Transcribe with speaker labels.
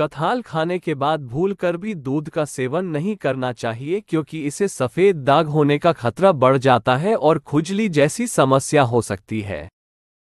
Speaker 1: कथाल खाने के बाद भूलकर भी दूध का सेवन नहीं करना चाहिए क्योंकि इसे सफ़ेद दाग होने का खतरा बढ़ जाता है और खुजली जैसी समस्या हो सकती है